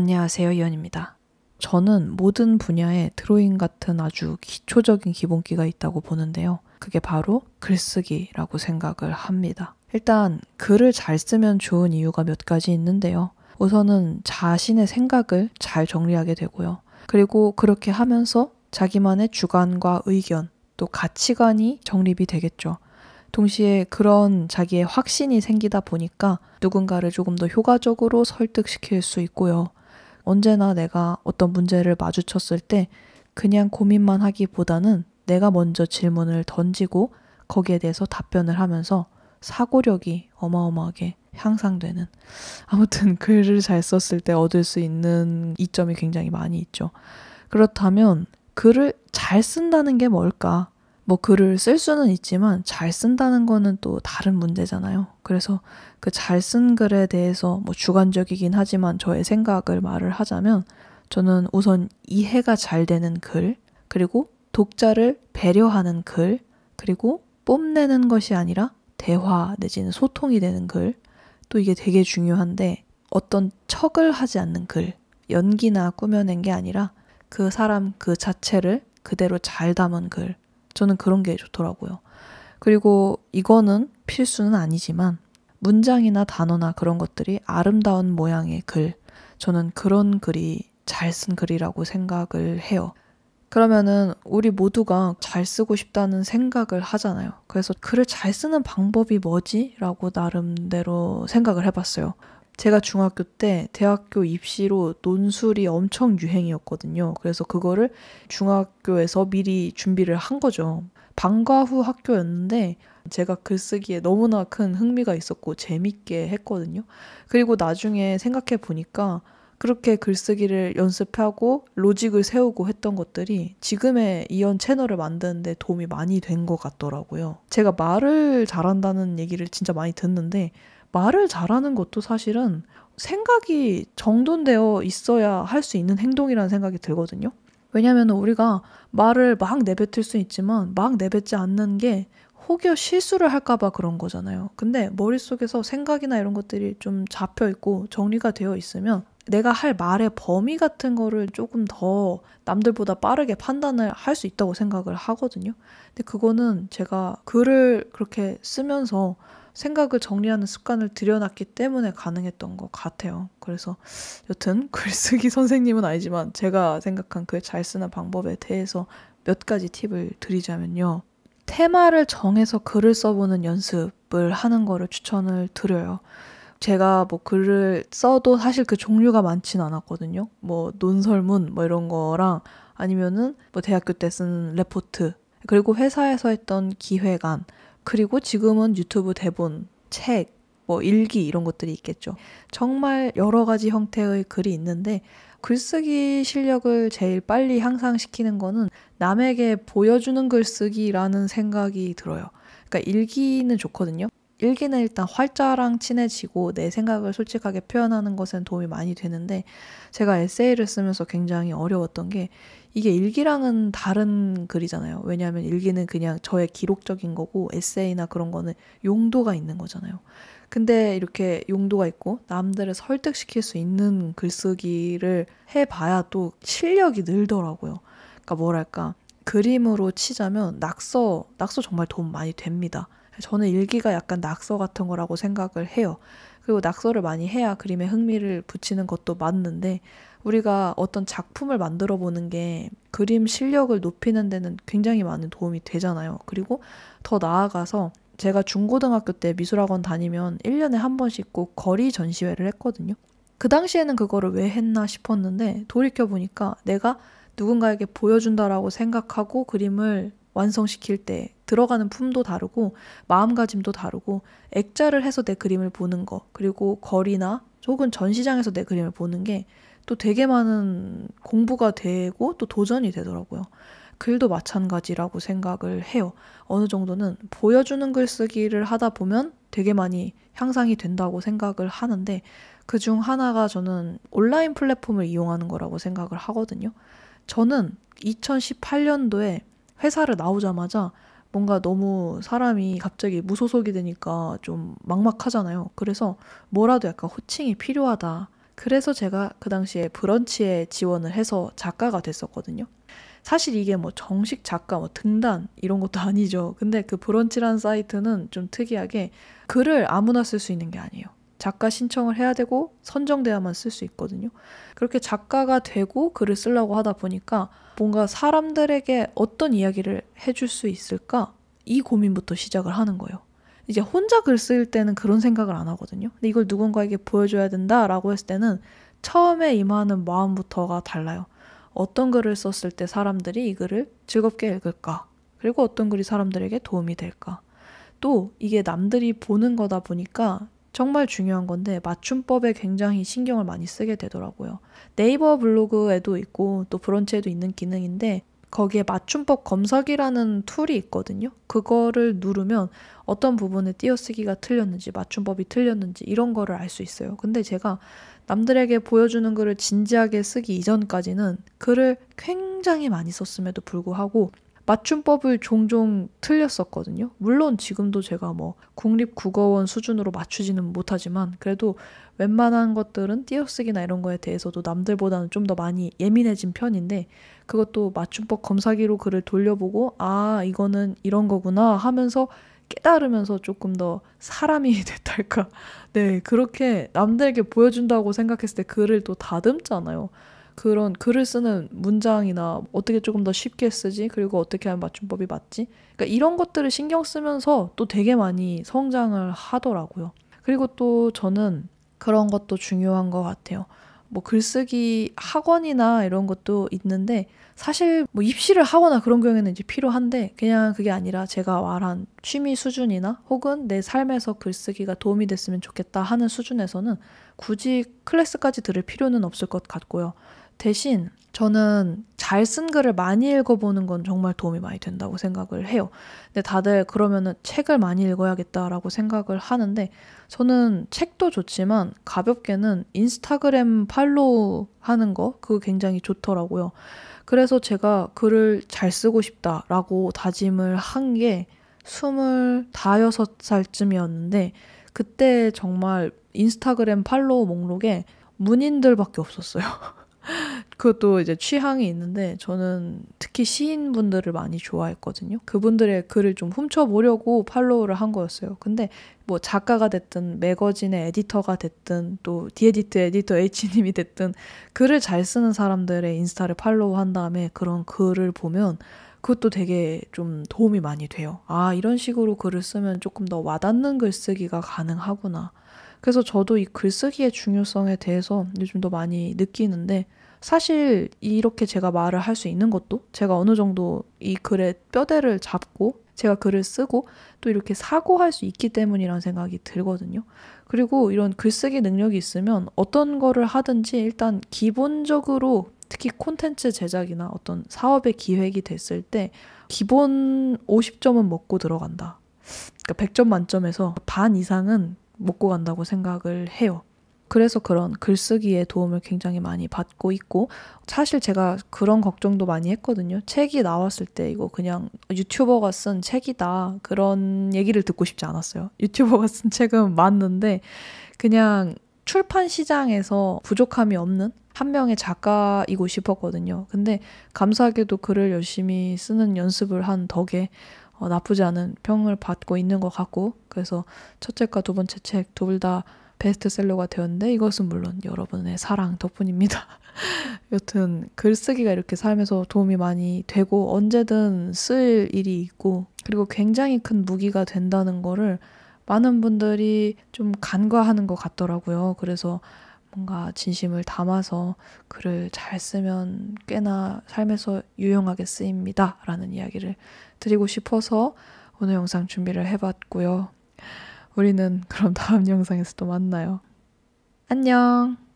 안녕하세요, 이현입니다. 저는 모든 분야에 드로잉 같은 아주 기초적인 기본기가 있다고 보는데요. 그게 바로 글쓰기라고 생각을 합니다. 일단 글을 잘 쓰면 좋은 이유가 몇 가지 있는데요. 우선은 자신의 생각을 잘 정리하게 되고요. 그리고 그렇게 하면서 자기만의 주관과 의견, 또 가치관이 정립이 되겠죠. 동시에 그런 자기의 확신이 생기다 보니까 누군가를 조금 더 효과적으로 설득시킬 수 있고요. 언제나 내가 어떤 문제를 마주쳤을 때 그냥 고민만 하기보다는 내가 먼저 질문을 던지고 거기에 대해서 답변을 하면서 사고력이 어마어마하게 향상되는 아무튼 글을 잘 썼을 때 얻을 수 있는 이점이 굉장히 많이 있죠. 그렇다면 글을 잘 쓴다는 게 뭘까? 뭐 글을 쓸 수는 있지만 잘 쓴다는 거는 또 다른 문제잖아요. 그래서 그 잘 쓴 글에 대해서 뭐 주관적이긴 하지만 저의 생각을 말을 하자면 저는 우선 이해가 잘 되는 글, 그리고 독자를 배려하는 글, 그리고 뽐내는 것이 아니라 대화 내지는 소통이 되는 글, 또 이게 되게 중요한데 어떤 척을 하지 않는 글, 연기나 꾸며낸 게 아니라 그 사람 그 자체를 그대로 잘 담은 글, 저는 그런 게 좋더라고요. 그리고 이거는 필수는 아니지만 문장이나 단어나 그런 것들이 아름다운 모양의 글. 저는 그런 글이 잘 쓴 글이라고 생각을 해요. 그러면은 우리 모두가 잘 쓰고 싶다는 생각을 하잖아요. 그래서 글을 잘 쓰는 방법이 뭐지? 라고 나름대로 생각을 해봤어요. 제가 중학교 때 대학교 입시로 논술이 엄청 유행이었거든요. 그래서 그거를 중학교에서 미리 준비를 한 거죠. 방과 후 학교였는데 제가 글쓰기에 너무나 큰 흥미가 있었고 재밌게 했거든요. 그리고 나중에 생각해 보니까 그렇게 글쓰기를 연습하고 로직을 세우고 했던 것들이 지금의 이연 채널을 만드는데 도움이 많이 된 것 같더라고요. 제가 말을 잘한다는 얘기를 진짜 많이 듣는데 말을 잘하는 것도 사실은 생각이 정돈되어 있어야 할 수 있는 행동이라는 생각이 들거든요. 왜냐하면 우리가 말을 막 내뱉을 수 있지만 막 내뱉지 않는 게 혹여 실수를 할까봐 그런 거잖아요. 근데 머릿속에서 생각이나 이런 것들이 좀 잡혀 있고 정리가 되어 있으면 내가 할 말의 범위 같은 거를 조금 더 남들보다 빠르게 판단을 할 수 있다고 생각을 하거든요. 근데 그거는 제가 글을 그렇게 쓰면서 생각을 정리하는 습관을 들여놨기 때문에 가능했던 것 같아요. 그래서 여튼 글쓰기 선생님은 아니지만 제가 생각한 글 잘 쓰는 방법에 대해서 몇 가지 팁을 드리자면요. 테마를 정해서 글을 써보는 연습을 하는 거를 추천을 드려요. 제가 뭐 글을 써도 사실 그 종류가 많지 않았거든요. 뭐 논설문 뭐 이런 거랑 아니면은 뭐 대학교 때 쓴 레포트 그리고 회사에서 했던 기획안 그리고 지금은 유튜브 대본, 책, 뭐 일기 이런 것들이 있겠죠. 정말 여러 가지 형태의 글이 있는데 글쓰기 실력을 제일 빨리 향상시키는 거는 남에게 보여주는 글쓰기라는 생각이 들어요. 그러니까 일기는 좋거든요. 일기는 일단 활자랑 친해지고 내 생각을 솔직하게 표현하는 것엔 도움이 많이 되는데 제가 에세이를 쓰면서 굉장히 어려웠던 게 이게 일기랑은 다른 글이잖아요. 왜냐하면 일기는 그냥 저의 기록적인 거고 에세이나 그런 거는 용도가 있는 거잖아요. 근데 이렇게 용도가 있고 남들을 설득시킬 수 있는 글쓰기를 해봐야 또 실력이 늘더라고요. 그러니까 뭐랄까 그림으로 치자면 낙서 낙서 정말 도움 많이 됩니다. 저는 일기가 약간 낙서 같은 거라고 생각을 해요. 그리고 낙서를 많이 해야 그림에 흥미를 붙이는 것도 맞는데 우리가 어떤 작품을 만들어 보는 게 그림 실력을 높이는 데는 굉장히 많은 도움이 되잖아요. 그리고 더 나아가서 제가 중고등학교 때 미술학원 다니면 1년에 한 번씩 꼭 거리 전시회를 했거든요. 그 당시에는 그거를 왜 했나 싶었는데 돌이켜보니까 내가 누군가에게 보여준다라고 생각하고 그림을 완성시킬 때 들어가는 품도 다르고 마음가짐도 다르고 액자를 해서 내 그림을 보는 거 그리고 거리나 혹은 전시장에서 내 그림을 보는 게 또 되게 많은 공부가 되고 또 도전이 되더라고요. 글도 마찬가지라고 생각을 해요. 어느 정도는 보여주는 글쓰기를 하다 보면 되게 많이 향상이 된다고 생각을 하는데 그 중 하나가 저는 온라인 플랫폼을 이용하는 거라고 생각을 하거든요. 저는 2018년도에 회사를 나오자마자 뭔가 너무 사람이 갑자기 무소속이 되니까 좀 막막하잖아요. 그래서 뭐라도 약간 호칭이 필요하다. 그래서 제가 그 당시에 브런치에 지원을 해서 작가가 됐었거든요. 사실 이게 뭐 정식 작가 뭐 등단 이런 것도 아니죠. 근데 그 브런치라는 사이트는 좀 특이하게 글을 아무나 쓸 수 있는 게 아니에요. 작가 신청을 해야 되고 선정돼야만 쓸 수 있거든요. 그렇게 작가가 되고 글을 쓰려고 하다 보니까 뭔가 사람들에게 어떤 이야기를 해줄 수 있을까? 이 고민부터 시작을 하는 거예요. 이제 혼자 글 쓸 때는 그런 생각을 안 하거든요. 근데 이걸 누군가에게 보여줘야 된다라고 했을 때는 처음에 임하는 마음부터가 달라요. 어떤 글을 썼을 때 사람들이 이 글을 즐겁게 읽을까? 그리고 어떤 글이 사람들에게 도움이 될까? 또 이게 남들이 보는 거다 보니까 정말 중요한 건데 맞춤법에 굉장히 신경을 많이 쓰게 되더라고요. 네이버 블로그에도 있고 또 브런치에도 있는 기능인데 거기에 맞춤법 검색이라는 툴이 있거든요. 그거를 누르면 어떤 부분에 띄어쓰기가 틀렸는지 맞춤법이 틀렸는지 이런 거를 알 수 있어요. 근데 제가 남들에게 보여주는 글을 진지하게 쓰기 이전까지는 글을 굉장히 많이 썼음에도 불구하고 맞춤법을 종종 틀렸었거든요. 물론 지금도 제가 뭐 국립국어원 수준으로 맞추지는 못하지만 그래도 웬만한 것들은 띄어쓰기나 이런 거에 대해서도 남들보다는 좀 더 많이 예민해진 편인데 그것도 맞춤법 검사기로 글을 돌려보고 아, 이거는 이런 거구나 하면서 깨달으면서 조금 더 사람이 됐달까. 네, 그렇게 남들에게 보여준다고 생각했을 때 글을 또 다듬잖아요. 그런 글을 쓰는 문장이나 어떻게 조금 더 쉽게 쓰지 그리고 어떻게 하면 맞춤법이 맞지 그러니까 이런 것들을 신경 쓰면서 또 되게 많이 성장을 하더라고요 그리고 또 저는 그런 것도 중요한 것 같아요 뭐 글쓰기 학원이나 이런 것도 있는데 사실 뭐 입시를 하거나 그런 경우에는 이제 필요한데 그냥 그게 아니라 제가 말한 취미 수준이나 혹은 내 삶에서 글쓰기가 도움이 됐으면 좋겠다 하는 수준에서는 굳이 클래스까지 들을 필요는 없을 것 같고요. 대신 저는 잘 쓴 글을 많이 읽어보는 건 정말 도움이 많이 된다고 생각을 해요. 근데 다들 그러면은 책을 많이 읽어야겠다라고 생각을 하는데 저는 책도 좋지만 가볍게는 인스타그램 팔로우 하는 거 그거 굉장히 좋더라고요. 그래서 제가 글을 잘 쓰고 싶다라고 다짐을 한 게스물 살쯤이었는데 그때 정말 인스타그램 팔로우 목록에 문인들밖에 없었어요. 그것도 이제 취향이 있는데 저는 특히 시인분들을 많이 좋아했거든요. 그분들의 글을 좀 훔쳐보려고 팔로우를 한 거였어요. 근데 뭐 작가가 됐든 매거진의 에디터가 됐든 또 디에디트 에디터 H님이 됐든 글을 잘 쓰는 사람들의 인스타를 팔로우한 다음에 그런 글을 보면 그것도 되게 좀 도움이 많이 돼요. 아, 이런 식으로 글을 쓰면 조금 더 와닿는 글쓰기가 가능하구나. 그래서 저도 이 글쓰기의 중요성에 대해서 요즘 더 많이 느끼는데 사실 이렇게 제가 말을 할 수 있는 것도 제가 어느 정도 이 글의 뼈대를 잡고 제가 글을 쓰고 또 이렇게 사고할 수 있기 때문이라는 생각이 들거든요. 그리고 이런 글쓰기 능력이 있으면 어떤 거를 하든지 일단 기본적으로 특히 콘텐츠 제작이나 어떤 사업의 기획이 됐을 때 기본 50점은 먹고 들어간다. 그러니까 100점 만점에서 반 이상은 먹고 간다고 생각을 해요. 그래서 그런 글쓰기에 도움을 굉장히 많이 받고 있고 사실 제가 그런 걱정도 많이 했거든요. 책이 나왔을 때 이거 그냥 유튜버가 쓴 책이다 그런 얘기를 듣고 싶지 않았어요. 유튜버가 쓴 책은 맞는데 그냥 출판 시장에서 부족함이 없는 한 명의 작가이고 싶었거든요. 근데 감사하게도 글을 열심히 쓰는 연습을 한 덕에 어, 나쁘지 않은 평을 받고 있는 것 같고 그래서 첫 책과 두 번째 책 둘다 베스트셀러가 되었는데 이것은 물론 여러분의 사랑 덕분입니다. 여튼 글쓰기가 이렇게 삶에서 도움이 많이 되고 언제든 쓸 일이 있고 그리고 굉장히 큰 무기가 된다는 거를 많은 분들이 좀 간과하는 것 같더라고요. 그래서 뭔가 진심을 담아서 글을 잘 쓰면 꽤나 삶에서 유용하게 쓰입니다. 라는 이야기를 드리고 싶어서 오늘 영상 준비를 해봤고요. 우리는 그럼 다음 영상에서 또 만나요. 안녕!